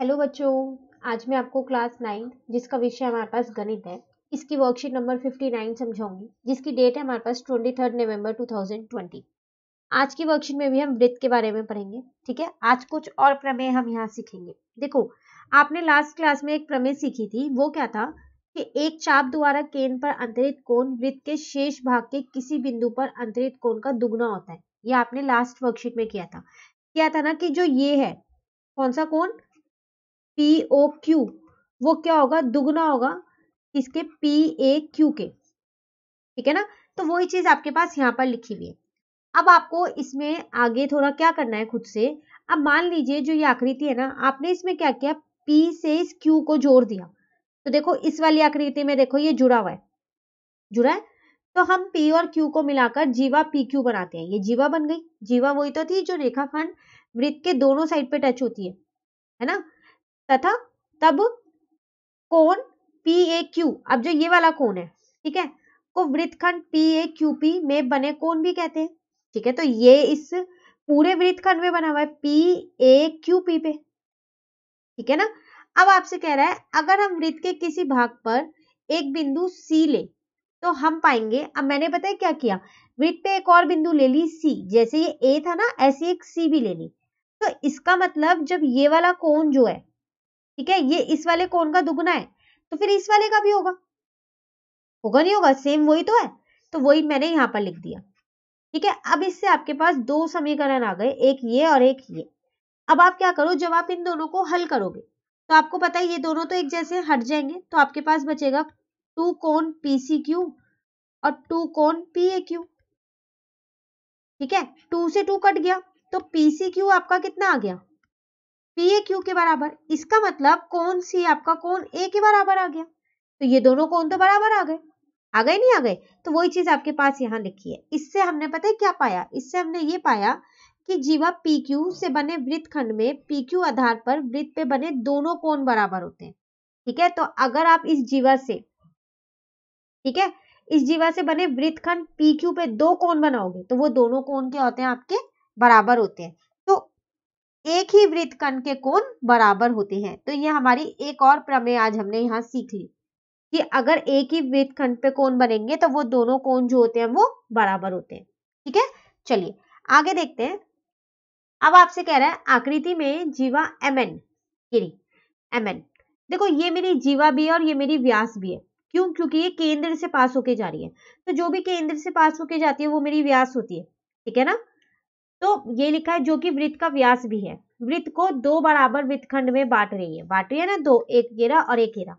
hello बच्चों आज मैं आपको क्लास नाइन्थ जिसका विषय हमारे पास गणित है इसकी वर्कशीट नंबर फिफ्टी नाइन समझाऊंगी जिसकी डेट है हमारे पास ट्वेंटी थर्ड नवम्बर टू थाउजेंड ट्वेंटी आज की वर्कशीट में भी हम वृत्त के बारे में पढ़ेंगे ठीक है आज कुछ और प्रमेय हम यहाँ सीखेंगे देखो आपने लास्ट क्लास में एक प्रमेय सीखी थी वो क्या था कि एक चाप द्वारा केंद्र पर अंतरित कोण वृत्त के शेष भाग के किसी बिंदु पर अंतरित कोण का दुगुना होता है ये आपने लास्ट वर्कशीट में किया था क्या था ना कि जो ये है कौन सा कोण पी ओ क्यू वो क्या होगा दुगना होगा इसके पी ए क्यू के ठीक है ना तो वही चीज आपके पास यहाँ पर लिखी हुई है अब आपको इसमें आगे थोड़ा क्या करना है खुद से अब मान लीजिए जो ये आकृति है ना आपने इसमें क्या किया पी से इस क्यू को जोड़ दिया तो देखो इस वाली आकृति में देखो ये जुड़ा हुआ है जुड़ा है तो हम पी और क्यू को मिलाकर जीवा पी क्यू बनाते हैं ये जीवा बन गई जीवा वही तो थी जो रेखाखंड वृत्त के दोनों साइड पे टच होती है है ना तथा तब कोण पी ए क्यू अब जो ये वाला कोण है ठीक है को वृत्तखंड पी ए क्यू पी में बने कोण भी कहते हैं ठीक है तो ये इस पूरे वृत्तखंड में बना हुआ है पी ए क्यू पी पे ठीक है ना अब आपसे कह रहा है अगर हम वृत्त के किसी भाग पर एक बिंदु सी ले तो हम पाएंगे अब मैंने पता है क्या किया वृत्त पे एक और बिंदु ले ली सी जैसे ये ए था ना ऐसी एक सी भी ले ली तो इसका मतलब जब ये वाला कोण जो है ठीक है ये इस वाले कोण का दुगुना है तो फिर इस वाले का भी होगा होगा नहीं होगा सेम वही तो है तो वही मैंने यहाँ पर लिख दिया ठीक है अब इससे आपके पास दो समीकरण आ गए एक ये और एक ये अब आप क्या करो जब आप इन दोनों को हल करोगे तो आपको पता है ये दोनों तो एक जैसे हट जाएंगे तो आपके पास बचेगा टू कोन क्यू और टू कोन क्यू ठीक है टू से टू कट गया तो क्यू आपका कितना आ गया पी ए क्यू के बराबर इसका मतलब कौन सी आपका कौन ए के बराबर आ गया तो ये दोनों कौन तो बराबर आ गए आ गए नहीं आ गए तो वही चीज आपके पास यहाँ लिखी है इससे हमने पता है क्या पाया इससे हमने ये पाया कि जीवा पी क्यू से बने वृत्त खंड में पी क्यू आधार पर वृत्त पे बने दोनों कोण बराबर होते हैं ठीक है तो अगर आप इस जीवा से ठीक है इस जीवा से बने वृत्त खंड पी क्यू पे दो कोण बनाओगे तो वो दोनों कोण क्या होते हैं आपके बराबर होते हैं एक ही वृत्त कण के कोण बराबर होते हैं तो ये हमारी एक और प्रमेय आज हमने यहाँ सीख ली कि अगर एक ही वृत्त खंड पे कोण बनेंगे तो वो दोनों कोण जो होते हैं वो बराबर होते हैं ठीक है चलिए आगे देखते हैं अब आपसे कह रहा है आकृति में जीवा एम एन एम एन देखो ये मेरी जीवा भी है और ये मेरी व्यास भी है क्यों क्योंकि ये केंद्र से पास होके जा रही है तो जो भी केंद्र से पास होके जाती है वो मेरी व्यास होती है ठीक है ना तो ये लिखा है जो कि वृत्त का व्यास भी है वृत्त को दो बराबर वृत्तखंड में बांट रही है बांट रही है ना दो एक घेरा और एक घेरा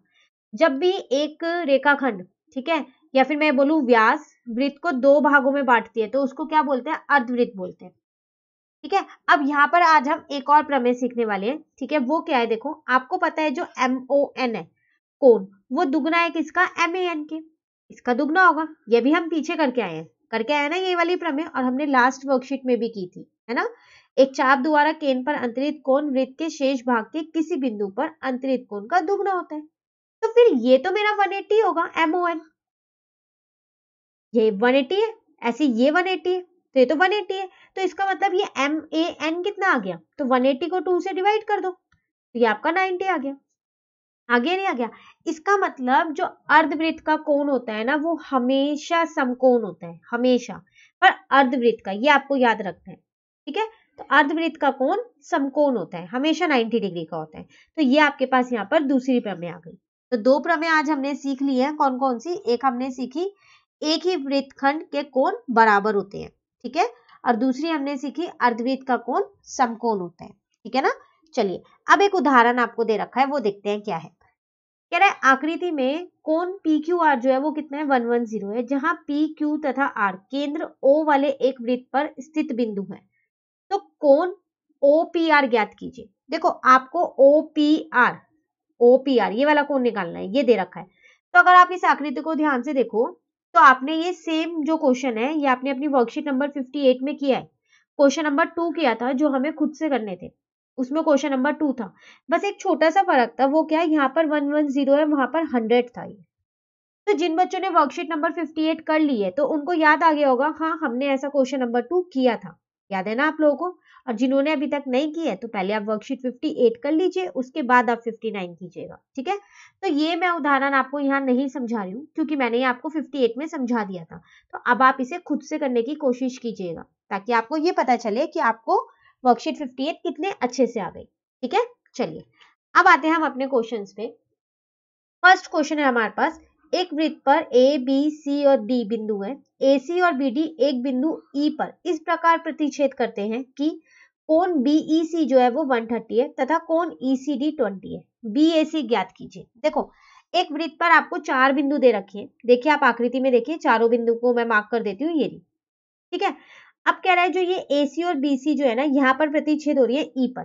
जब भी एक रेखाखंड ठीक है या फिर मैं बोलू व्यास वृत्त को दो भागों में बांटती है तो उसको क्या बोलते हैं अर्धवृत्त बोलते हैं ठीक है अब यहाँ पर आज हम एक और प्रमेय सीखने वाले हैं ठीक है वो क्या है देखो आपको पता है जो एम ओ एन है कोण वो दुगना है किसका एम ए एन के इसका दुगना होगा ये भी हम पीछे करके आए हैं करके आया ना ये वाली प्रमेय और हमने लास्ट वर्कशीट में भी की थी है ना एक चाप द्वारा केंद्र पर अंतरित कोण वृत्त के शेष भाग के किसी बिंदु पर अंतरित कोण का दुगना होता है तो फिर ये तो मेरा 180 होगा एम ओ एन ये 180 है ऐसे ये 180 है तो ये तो 180 है तो इसका मतलब ये एम ए एन कितना आ गया तो 180 को 2 से डिवाइड कर दो तो ये आपका 90 आ गया आगे नहीं आ गया इसका मतलब जो अर्धवृत्त का कोण होता है ना वो हमेशा समकोण होता है हमेशा पर अर्धवृत्त का ये आपको याद रखना है ठीक है तो अर्धवृत्त का कोण समकोण होता है हमेशा 90 डिग्री का होता है तो ये आपके पास यहाँ पर दूसरी प्रमेय आ गई तो दो प्रमेय आज हमने सीख ली है कौन कौन सी एक हमने सीखी एक ही वृत्तखंड के कोण बराबर होते हैं ठीक है और दूसरी हमने सीखी अर्धवृत्त का कोण समकोण होता है ठीक है ना चलिए अब एक उदाहरण आपको दे रखा है वो देखते हैं क्या है कह रहा है आकृति में कौन पी क्यू आर जो है वो कितना है वन वन जीरो है जहां पी क्यू तथा आर केंद्र ओ वाले एक वृत्त पर स्थित बिंदु है तो कौन ओ पी आर ज्ञात कीजिए देखो आपको O P R O P R ये वाला कौन निकालना है ये दे रखा है तो अगर आप इस आकृति को ध्यान से देखो तो आपने ये सेम जो क्वेश्चन है ये आपने अपनी वर्कशीट नंबर एट में किया है क्वेश्चन नंबर टू किया था जो हमें खुद से करने थे उसमें क्वेश्चन नंबर टू था बस एक छोटा सा फर्क था वो क्या यहाँ पर वन वन जीरो है वहां पर हंड्रेड था ये तो जिन बच्चों ने वर्कशीट नंबर फिफ्टी एट कर ली है तो उनको याद आ गया होगा हाँ हमने ऐसा क्वेश्चन नंबर टू किया था याद है ना आप लोगों को और जिन्होंने अभी तक नहीं किया है तो पहले आप वर्कशीट फिफ्टी एट कर लीजिए उसके बाद आप फिफ्टी नाइन कीजिएगा ठीक है तो ये मैं उदाहरण आपको यहाँ नहीं समझा रही हूँ क्योंकि मैंने ये आपको फिफ्टी एट में समझा दिया था तो अब आप इसे खुद से करने की कोशिश कीजिएगा ताकि आपको ये पता चले कि आपको वर्कशीट फिफ्टी एट कितने अच्छे से आ गई ठीक है चलिए अब आते हैं हम अपने क्वेश्चन पे फर्स्ट क्वेश्चन है हमारे पास एक वृत्त पर ए बी सी और डी बिंदु है ए सी और बी डी एक बिंदु ई e पर इस प्रकार प्रतिच्छेद करते हैं कि कोण बीई सी e, जो है वो 130 है तथा कोण ई सी डी ट्वेंटी है बी ए सी ज्ञात कीजिए देखो एक वृत्त पर आपको चार बिंदु दे रखिए देखिए आप आकृति में देखिए चारों बिंदु को मैं मार्क कर देती हूँ ये ठीक है अब कह रहा है जो ये सी और बीसी जो है ना यहाँ पर प्रतिच्छेद हो रही है ई e पर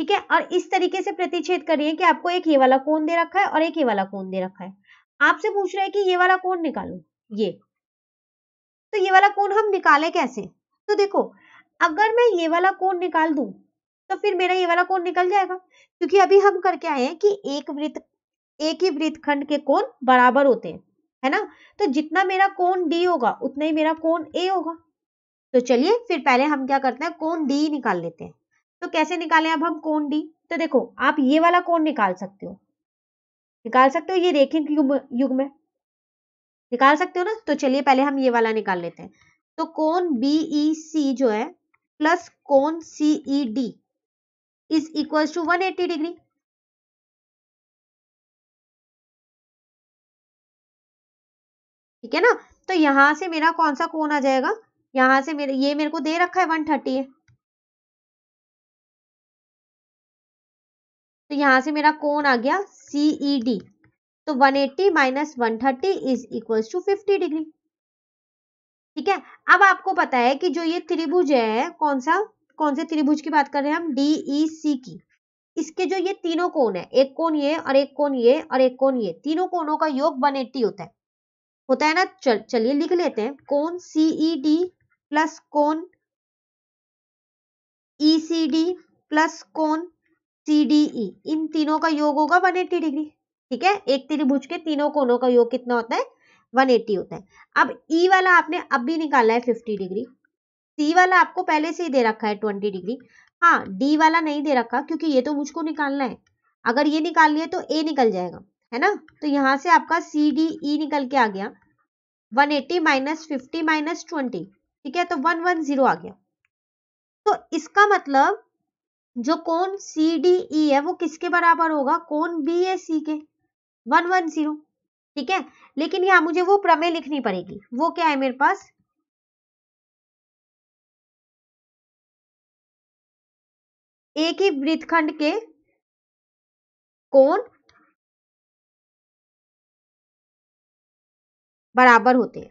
ठीक है और इस तरीके से प्रतिच्छेद कर रही है कि आपको एक ये वाला कोण दे रखा है और एक ये वाला कोण दे रखा है आपसे पूछ रहा है कि ये वाला कोण निकालो ये तो ये वाला कोण हम निकाले कैसे तो देखो अगर मैं ये वाला कोण निकाल दूं तो फिर मेरा ये वाला कोण निकल जाएगा क्योंकि अभी हम करके आए हैं कि एक वृत्त एक ही वृत्तखंड के कोण बराबर होते हैं है ना तो जितना मेरा कोण डी होगा उतना ही मेरा कोण ए होगा तो चलिए फिर पहले हम क्या करते हैं कोण डी निकाल लेते हैं तो कैसे निकालें अब हम कोण डी तो देखो आप ये वाला कोण निकाल सकते हो निकाल सकते हो ये रेखिक युग में निकाल सकते हो ना तो चलिए पहले हम ये वाला निकाल लेते हैं तो कोण बीई सी e जो है प्लस कोण CE D is equal to 180 degree ठीक है ना तो यहां से मेरा कौन सा कोण आ जाएगा यहां से मेरे ये मेरे को दे रखा है वन थर्टी है तो यहां से मेरा कोण आ गया सीई डी e तो 180 eighty minus one thirty is equal to fifty degree ठीक है अब आपको पता है कि जो ये त्रिभुज है कौन सा कौन से त्रिभुज की बात कर रहे हैं हम डी सी e, की इसके जो ये तीनों कोण है एक कोण ये और एक कोण ये और एक कोण ये तीनों कोणों का योग 180 होता है होता है ना चलिए लिख लेते हैं कौन डी प्लस कौन डी प्लस कौन ई इन तीनों का योग होगा 180 डिग्री ठीक है एक त्रिभुज के तीनों कोनों का योग कितना होता है 180 होता है अब ई e वाला आपने अब भी निकाला है 50 डिग्री सी वाला आपको पहले से ही दे रखा है 20 डिग्री हाँ डी वाला नहीं दे रखा क्योंकि ये तो मुझको निकालना है अगर ये निकाल लिए तो ए निकल जाएगा है ना तो यहाँ से आपका सी डी ई निकल के आ गया 180 eighty minus fifty minus twenty ठीक है तो 110 आ गया तो इसका मतलब जो कोण सी डी ई है वो किसके बराबर होगा कोण बी ए सी के 110 ठीक है लेकिन यहाँ मुझे वो प्रमेय लिखनी पड़ेगी वो क्या है मेरे पास एक ही वृत्तखंड के कोण बराबर होते हैं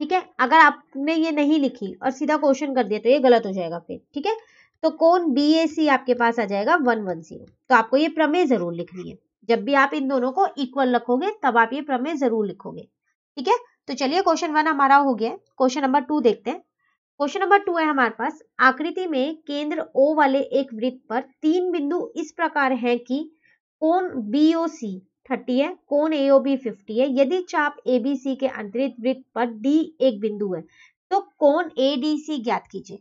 ठीक है अगर आपने ये नहीं लिखी और सीधा क्वेश्चन कर दिया तो ये गलत हो जाएगा फिर ठीक है तो कौन बी ए सी आपके पास आ जाएगा वन वन जीरो तो आपको ये प्रमेय जरूर लिखनी है जब भी आप इन दोनों को इक्वल रखोगे तब आप ये प्रमेय जरूर लिखोगे ठीक है तो चलिए क्वेश्चन वन हमारा हो गया क्वेश्चन नंबर टू देखते हैं क्वेश्चन नंबर टू है हमारे पास आकृति में केंद्र ओ वाले एक वृत्त पर तीन बिंदु इस प्रकार है कि कौन बी ओ सी थर्टी है कौन ए बी फिफ्टी है यदि चाप ए बी सी के अंतरित वृत्त पर डी एक बिंदु है तो कौन ए डी सी ज्ञात कीजिए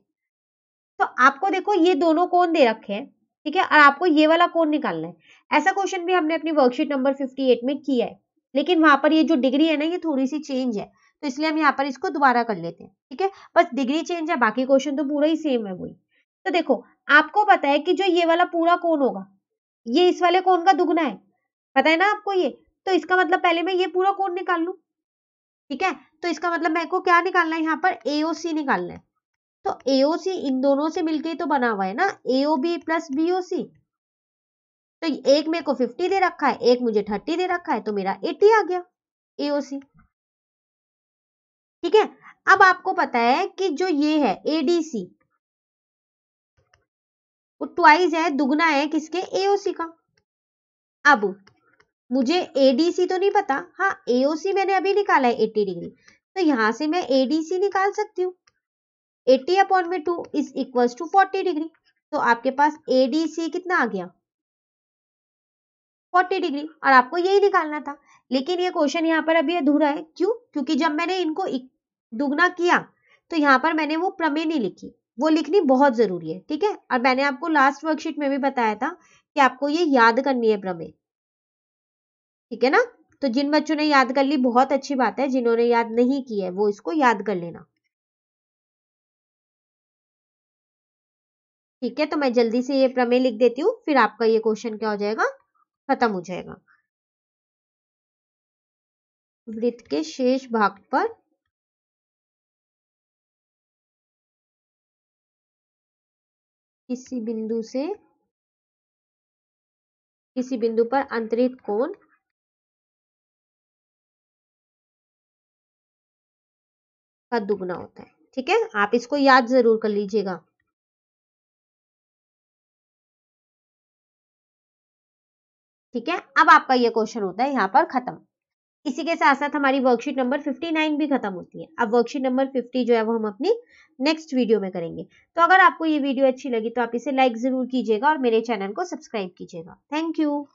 तो आपको देखो ये दोनों कौन दे रखे हैं ठीक है और आपको ये वाला कौन निकालना है ऐसा क्वेश्चन भी हमने अपनी वर्कशीट नंबर फिफ्टी एट में किया है लेकिन वहां पर ये जो डिग्री है ना ये थोड़ी सी चेंज है तो इसलिए हम यहाँ पर इसको दोबारा कर लेते हैं ठीक है बस डिग्री चेंज है बाकी क्वेश्चन तो पूरा ही सेम है वही तो देखो आपको पता है कि जो ये वाला पूरा कौन होगा ये इस वाले कौन का दुगना है पता है ना आपको ये तो इसका मतलब पहले मैं ये पूरा कोड निकाल लू ठीक है तो इसका मतलब मेरे को क्या निकालना है यहाँ पर एओसी निकालना है तो सी इन दोनों से मिलके ही तो बना हुआ है ना एओबी प्लस बीओसी तो एक मेरे को फिफ्टी दे रखा है एक मुझे थर्टी दे रखा है तो मेरा एटी आ गया सी ठीक है अब आपको पता है कि जो ये है एडीसी वो ट्वाइस है दुगना है किसके एओसी का अब मुझे एडीसी तो नहीं पता हाँ एओसी मैंने अभी निकाला है एट्टी डिग्री तो यहां से मैं एडीसी निकाल सकती हूँ एट्टी अपॉन में two is equal to forty degree तो आपके पास एडीसी कितना आ गया 40 डिग्री और आपको यही निकालना था लेकिन ये क्वेश्चन यहाँ पर अभी अधूरा है क्यों क्योंकि जब मैंने इनको दुगना किया तो यहाँ पर मैंने वो प्रमेय नहीं लिखी वो लिखनी बहुत जरूरी है ठीक है और मैंने आपको लास्ट वर्कशीट में भी बताया था कि आपको ये याद करनी है प्रमेय ठीक है ना तो जिन बच्चों ने याद कर ली बहुत अच्छी बात है जिन्होंने याद नहीं की है वो इसको याद कर लेना ठीक है तो मैं जल्दी से ये प्रमेय लिख देती हूँ फिर आपका ये क्वेश्चन क्या हो जाएगा खत्म हो जाएगा वृत्त के शेष भाग पर किसी बिंदु से किसी बिंदु पर अंतरित कोण का दुगना होता है ठीक है आप इसको याद जरूर कर लीजिएगा ठीक है अब आपका ये क्वेश्चन होता है यहाँ पर खत्म इसी के साथ साथ हमारी वर्कशीट नंबर 59 भी खत्म होती है अब वर्कशीट नंबर 50 जो है वो हम अपनी नेक्स्ट वीडियो में करेंगे तो अगर आपको ये वीडियो अच्छी लगी तो आप इसे लाइक जरूर कीजिएगा और मेरे चैनल को सब्सक्राइब कीजिएगा थैंक यू